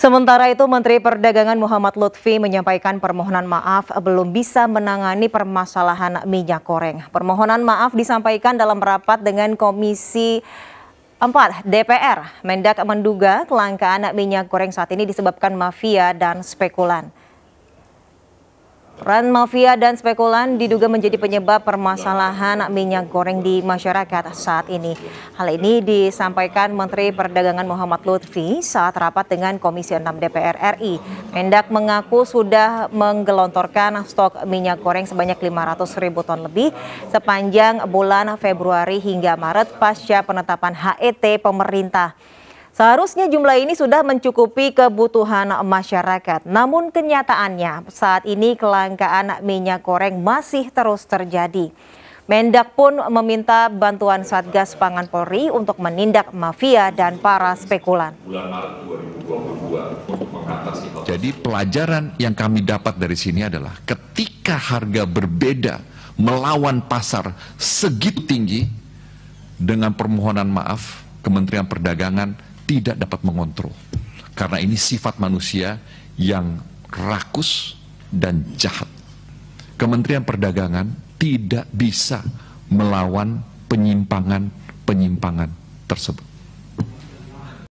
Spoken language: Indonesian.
Sementara itu, Menteri Perdagangan Muhammad Lutfi menyampaikan permohonan maaf belum bisa menangani permasalahan minyak goreng. Permohonan maaf disampaikan dalam rapat dengan Komisi 4 DPR. Mendak menduga kelangkaan minyak goreng saat ini disebabkan mafia dan spekulan. Peran mafia dan spekulan diduga menjadi penyebab permasalahan minyak goreng di masyarakat saat ini. Hal ini disampaikan Menteri Perdagangan Muhammad Lutfi saat rapat dengan Komisi 6 DPR RI. Mendak mengaku sudah menggelontorkan stok minyak goreng sebanyak 500 ribu ton lebih sepanjang bulan Februari hingga Maret pasca penetapan HET pemerintah. Seharusnya jumlah ini sudah mencukupi kebutuhan masyarakat. Namun kenyataannya saat ini kelangkaan minyak goreng masih terus terjadi. Mendak pun meminta bantuan Satgas Pangan Polri untuk menindak mafia dan para spekulan. Jadi pelajaran yang kami dapat dari sini adalah ketika harga berbeda melawan pasar segitu tinggi dengan permohonan maaf Kementerian Perdagangan tidak dapat mengontrol. Karena ini sifat manusia yang rakus dan jahat. Kementerian Perdagangan tidak bisa melawan penyimpangan-penyimpangan tersebut.